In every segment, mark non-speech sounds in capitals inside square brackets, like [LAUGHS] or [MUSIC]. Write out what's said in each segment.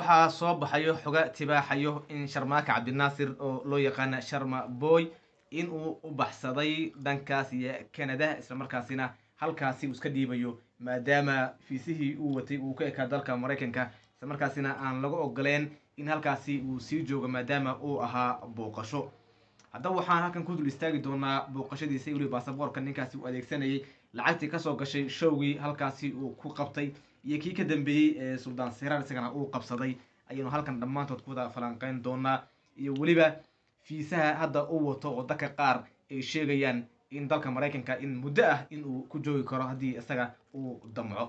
waxaa soo baxayo xoga tibaaxayo in sharmaaka cabdinaasir oo loo yaqaana sharma boy inuu u baxsaday dhankaas iyo canada islamarkaasina halkaasi uu iska dhiibayo maadaama fiisihii uu watay uu ka ekaa dalka maraykanka islamarkaasina aan laga ogoleen in halkaasi uu sii joogo maadaama uu ahaa booqasho haddaba waxaan halkan ku dul istaagi doonaa booqashadiisa weliba baasaboorka ninkaasi uu adeegsanayay lacagtii kasoo gashay showgii halkaasi uu ku qabtay iyo kii ka dambeeyey ee suldan seraar isagana uu qabsaday ayaynu halkan dhammaantood ku wada falanqeyn doonaa iyo weliba fiisaha hadda u wato oo dadka qaar ay sheegayaan in dalka maraykanka in muddo ah inuu ku joogi karo haddii isaga uu damco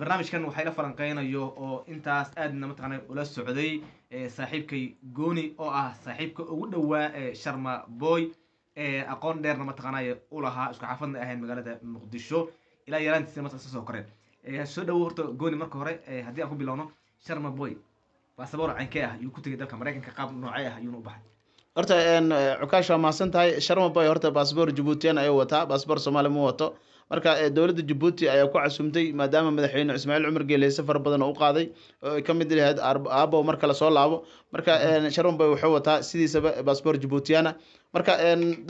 barnaamijkan waxaa ila falanqeynayo oo intaas aadna mataqaana ula socday saaxiibkay gooni oo ah saaxiibka ugu dhowaa ee sharma boy ee aqoon dheerna mataqaanay u lahaa isku xaafadna ahayn magaalada muqdisho ilaa yaraantiisna masa iska soo koreen soo dhawo horta gooni marka hore haddii aan ku bilowno sharma boy basaboor cankee ah yuu ku tegay dalka maraykanka qaab noocee ah yuuna u baxay horta cukaash waa mahadsan tahay sharma boy horta basaboor jabuutiyan ayuu wataa basaboor soomaali ma wato marka dowladda jabuuti ayaa ku casuumtay maadaama madaxweyne ismaaciil cumar geele safar badan oo u qaaday ay ka mid lahayd aabo marka lasoo laabo marka sharon bay wuxuu wataa sidiisaba baasboor jabuutiyana marka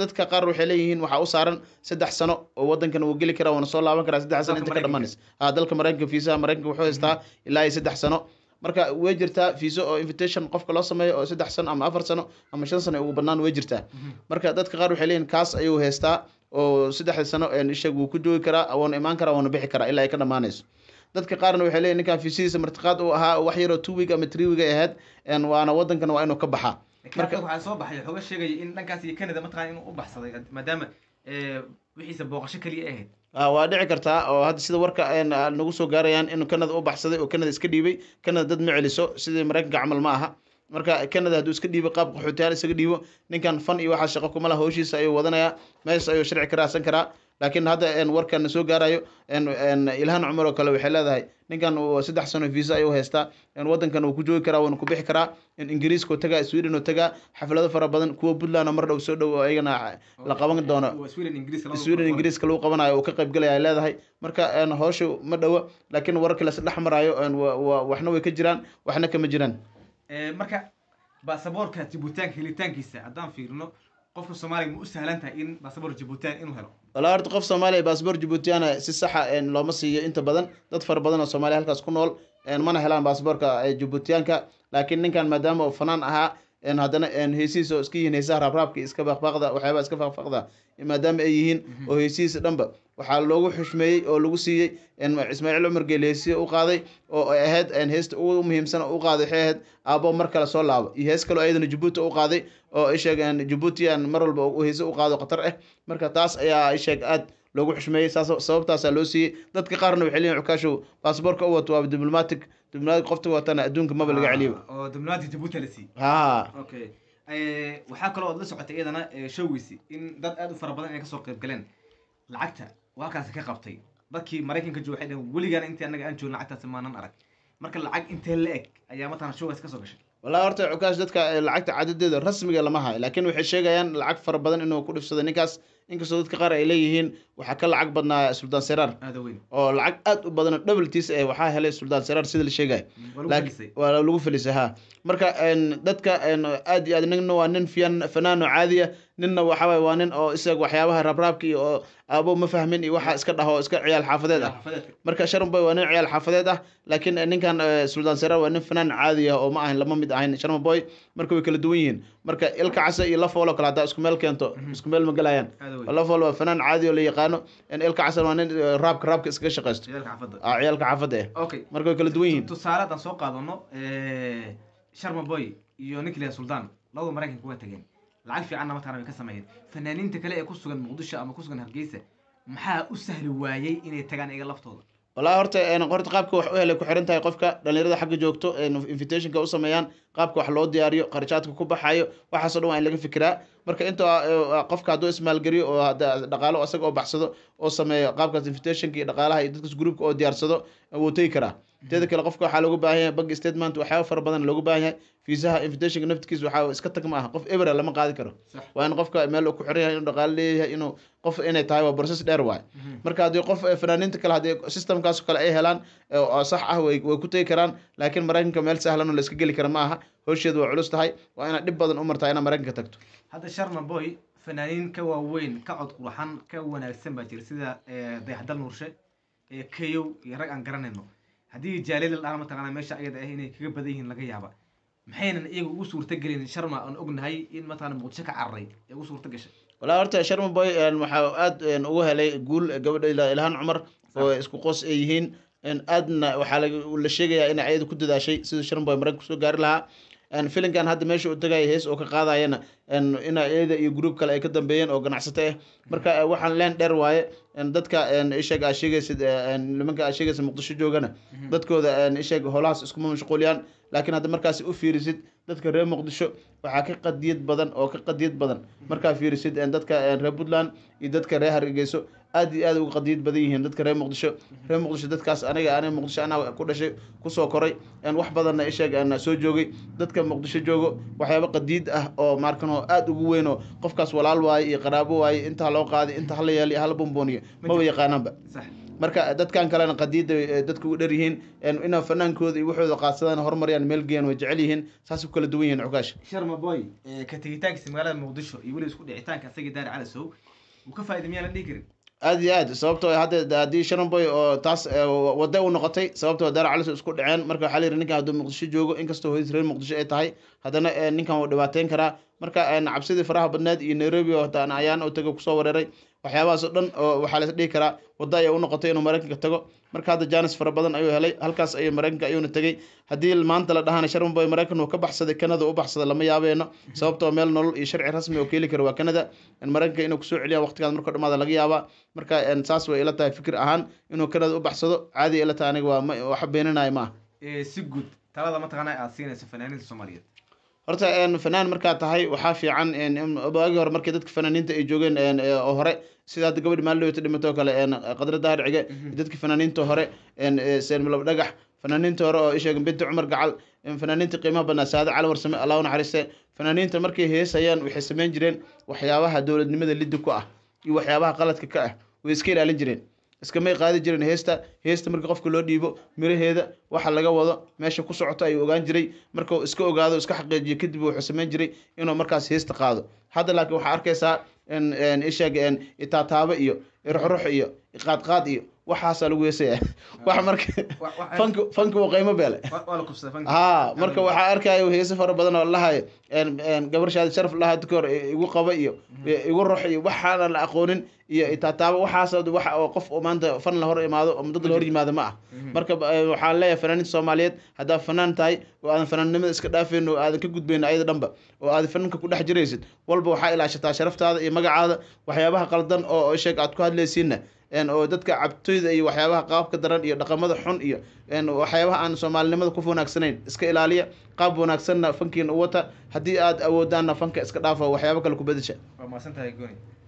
dadka qaar waxay leeyihiin waxaa u saaran saddex sano oo wadankan uu geli karaa waana soo laaban karaa saddex sano inta ka dhamanaysa dalka maraykanka fiisaha maraykanka wuxuu haystaa ilaa iyo saddex sano marka way jirtaa fiiso oo invitation qofka loo sameeyo oo saddex sano ama afar sano ama shan sano ay ugu bannaan way jirtaa mhm. marka dadka qaar waxay leeyihin kaas ayuu haystaa oo saddexda sano ishaga wuu ku joogi karaa waanu imaan karaa waanu bixi karaa ilaa ay ka dhamaanayso dadka qaarna waxay leeyihin ninkan fiisihiisa martiqaad uu ahaa wax yaroo two week ama three week ay ahayd waana waddankan waa inuu ka baxaa marka waxaa soo baxay xooga sheegaya in dhankaas iyo canada mataqaan inuu u baxsaday maadaama eh, wixiisa booqasho kaliya ahayd ah, waa dhici kartaa oo hadda sida warka ah, nagu soo gaarayaan inuu canada u baxsaday oo canada iska dhiibay canada dad ma celiso sidii maraykanka camal ma aha marka canada haduu iska dhiibo qaab qaxootiyaal isaga dhiibo ninkan fan iyo waxaa shaqo kuma laha howshiisa ayuu wadanaya mees ayuu sharci ka raacsan karaa laakiin hadda warkan soo gaarayo ilhan cumar oo kale waxay leedahay ninkan saddex sano visa ayuu haystaa wadankan uu ku joogi karaa waana ku bixi karaa ingiriiskao tagaa sweden oo tagaa xaflado fara badan kuwa puntlandna mar dhow soo dhow ayagana eh, la qaban eh, doono sweden ingiriiska lagu qabanayo uu ka qaybgalaya ay leedahay marka howshu ma dhowo laakiin wararkii las dhex marayo waxna way ka jiraan waxna kama jiraan marka basaborka jibuutanka helitaankiisa haddaan fiirino qofka soomaaliya ma u sahlan in basaboor jibuutan inuu helo walaa horta qof soomaaliya basaboor jibuutiana si saxa ah, looma siiyo inta badan dad fara badan oo soomaaliya halkaas ku nool mana helaan basaboorka jibuutiyaanka laakiin ninkan maadaama uu fanaan ahaa haddana heysihiis oo iska yihiin heesaha raabraabka iska baqbaqda waxyaabaa iska faqfaqda maadaama ay yihiin mhm. oo heysihiisa dhanba waxaa loogu xushmeeyey oo lagu siiyey ismaaciil cumar geel heesiya u qaaday oo ahayd heesta ugu muhiimsan u qaaday waxay ahayd aabo mar kale soo laabo iyo hees kaleo ayadana jabuuti u qaaday oo ay sheegeen jabuutiyan mar walba heese u qaado khatar ah marka taas ayaa ay sheeg aad loogu xushmeeyey sababtaasaa loo siiyey dadka qaarna waxay leeyihin cukaashow baasboorka u wato waaba diblomatic diblomatic qofta watana adduunka maba laga celiyo ah, eh, waxaa kaloo ood la socotay iyadana eh, showgiisi in dad aada u fara badan inay kasoo qayb galeen lacagta halkaasi ka qabtay dadkii maraykanka jooga waxay dhaheen weligaana intii annaga aan joogin lacagtaasi maanan arag marka lacag intee la eg ayaa mataana showgaasi kasoo gashay wallahi horta cukaash dadka eh, lacagta cadadeeda rasmiga lamaha hayo laakiin waxay sheegayaan lacag fara badan inuu ku dhifsado ninkaas inkastoo dadka qaar ay leeyihiin waxaa ka lacag badnaa suldaan seraar oo lacag aad u badan dhobltis eh, waxaa helay suldaan seraar sida la sheegay mm, waa lagu felisa ha marka dadka aad iyo aad nina waa nin fanaano caadiya ninna waxawaye waa nin oo isaga waxyaabaha rabraabka iyo oo aabo ma fahmin iyo waxa iska dhaho iska ciyaal xaafadeed ah marka sharmabay waa nin ciyaal xaafadeed ah laakiin eh, ninkan eh, suldaan seraar waa nin fanaan caadiya oo ma ahayn lama mid ahayn sharmaboy marka way kala duwan yihiin marka ilkacase iyo lafoolo kale hadaa isku meel keento mhm. isku meel ma gelayaan lafool waa fanaan caadi oo la yaqaano in ilka casan waa nin eh, raabka raabka iskaga shaqaysto ciyaalka xaafadda ah, eh marka way kala duwan yihiin tusaale haddaan soo qaadano eh, sharmaboy iyo nicolas suldan labada maraykanka waa tageen lacag fiicanna mataqana way ka sameeyeen fanaaniinta kale ee ku sugan muqdisho ama ku sugan hargeysa maxaa u sahli waayey inay tagaan iyaga laftooda walahi horta eh, horta qaabka wax u helay ku xiran tahay qofka dhalinyarada xagga joogto invitationka u sameeyaan qaabka wax loo diyaariyo kharajaadka ku baxayo waxaaso dhan waa in laga fikiraa marka inta eh, qofka hadduu ismaalgeliyo oo dhaqaalo isaga oo baxsado oo sameeyo qaabkaas invitationka iyo dhaqaalaha iyo dadkas groupka oo diyaarsado eh, wuu tegi karaa teeda kale qofka waxaa loogu baahan yahay bank statement waxyaaba fara badan loogu baahan yahay fiisaha invitationka naftikiisa waxaa iska tag ma qof ebera lama qaadi karo waa in qofka meel uu ku xiran yahay inuu dhaqaalo leeyahay inuu qof inay tahay waa process dheer waay mhm. marka haddii qof eh, fanaaniinta kale haddii systemkaasoo kale ay helaan oo sax ah way ku tegi karaan laakiin maraykanka meel sahlanoo la iska geli kara ma aha howsheedu waa culus tahay waa inaad dhib badan u martaa inaad maraykanka tagto hadda sharna boy fanaaniin ka waaweyn ka qurxan ka wanaagsan baa jira sida eh, dayaxdal nuurshe eh, keyow iyo rag aan garanayno haddii jaaliyada la dhaana mataqaana meesha ayada ah inay kaga badan yihiin laga yaaba maxaynan iyaga ugu suurta gelin sharma aan ognahay in mataqana muqdisho ka cararay ee ugu suurta walaa horta sharma boy waxaa aad ugu helay guul eh, gabadha ilhaan cumar oo isku qos ay yihiin aadna waxaa la sheegayaa inay ayada ku dadaashay siduu sharma boy maraykanka kusoo gaari lahaa filinkan hadda meesha u tagaya hees oo ka qaadayana ina iyada iyo gruub kale ay ka dambeeyeen oo ganacsata ah marka eh, waxaan leen dheer waaye dadka isheeg aa sheegaysid eh, nimanka aa sheegaysa muqdisho joogana mhm. dadkooda isheeg holahaas iskuma mashquuliyaan laakiin hadda markaasi u fiirisid dadka reer muqdisho waxaa ka qadiyad badan oo ka qadiyad badan mhm. markaa fiirisid dadka reer puntland iyo dadka reer hargeyso aad iyo aad uga qadiid badan yihiin dadka reer muqdisho reer muqdisho dadkaas aniga aniga muqdisho anaa ku dhashay kusoo koray n wax badanna isheeg ana soo joogay dadka muqdisho joogo waxyaaba qadiid ah oo maarkanoo aad ugu weynoo qofkaas walaal waaye iyo qaraabo waaye inta loo qaaday inta hala yeelay hala bombooniyo maba yaqaanaanba marka dadkan kalena qadiida dadka ugu dher yihiin inaa fanaankooda iyo waxooda qaadsadaan horumarayaan meelgeeyaan way jecel yihiin saas u kala duwan yihiin cukaasha sharma boy eh, ka tegitaankiisa magaalada muqdisho iyo weli isku dhicitaanka asagii daari cali uu ka faa'iida miyaa la dhihi karin aad iyo aad sababtoo hadda haddii sharamboy oo taas wada u noqotay sababtoo daar calis isku dhaceen marka waxaa layidhi ninkan hadduu muqdisho joogo inkastoo hoyis reer muqdisho ay tahay haddana ninkan wuu dhibaateyn karaa marka cabsidii faraha badneed iyo nairobi oo ayaan oo tago kusoo wareeray waxyaabahaaso dhan oo waxaa las dhihi karaa wadda ayaa unoqotay inuu maraykanka tago marka hadda jaanis fara badan ayuu helay halkaas ayuu maraykanka ayuuna tegey haddii maanta la dhahaan sharmboy maraykan uu ka baxsaday kanada u baxsada lama yaabeeno sababtoo meel nolol iyo sharci rasmi oo keeli kara waa kanada maraykanka inuu kusoo celiya waqtigaas markao dhamaada laga yaabaa marka saas way ila tahay fikir ahaan inuu kanada u baxsado caadi ila tahay aniga waa wax beeninaya ma eh, si guud talada mataqaana aad siinayso fanaaniinta soomaaliyeed horta fanaan markaa tahay waxaa fiican waagii hore markii dadka fanaaniinta ay joogeen oo hore sida hadda gabadh maalilowta dhimatoo kale qadra dahar mhm. dadka fanaaniinta hore seelmalab dhagax fanaaniinta hore oo isheegin binti cumar gacal fanaaniinta qiimaha badnaa saade cali warsame allahu naxariiste fanaaniinta markay heesayaan waxay samayn jireen waxyaabaha dowladnimada liddi ku ah iyo waxyaabaha qaladka ka ah way iska ilaalin jireen iskamay qaadi jireen heesta heesta markii qofka loo dhiibo miraheeda waxa laga wado meesha ku socoto ayuu ogaan jiray markau iska ogaado iska xaqiijiyo kadib wuxuu samayn jiray inuu markaas heesta qaado hadda laakiin waxaa arkaysaa isheeg itaataabo iyo ruxrux iyo qaadqaad iyo waxaasaa lagu heesaya [LAUGHS] wax marka fanku fanku uu qaymo beele ha marka waxaa arkaayo heese fara badan oo lahay gabar shaadi sharaf lahaa dukoor igu qabo iyo mhm. igu ruux iyo waxaana la aqoonin iyo itaataabo waxaas waxa oo qof maanta fan la hor imaado oo loo yimaado ma ah marka eh, waxaan leeyahay fanaaniinta soomaaliyeed haddaad fanaan tahay oo aadan fanaannimada iska dhaafeyn oo aadan ka gudbayno ayada dhanba oo aadan fanaanka ku dhex jiraysid walba waxaa ilaashataa sharaftaada iyo magacaada waxyaabaha qaldan oo sheeg aad ku hadlaysiinna oo dadka cabtoyda iyo waxyaabaha qaabka daran iyo dhaqamada xun iyo waxyaabaha aan soomaalinimada ku wanaagsanayn iska ilaaliya qaab wanaagsanna fankiina u wata haddii aad awoodaanna fanka iska dhaafa waxyaaba kale ku bedesha waa maasantahay gooni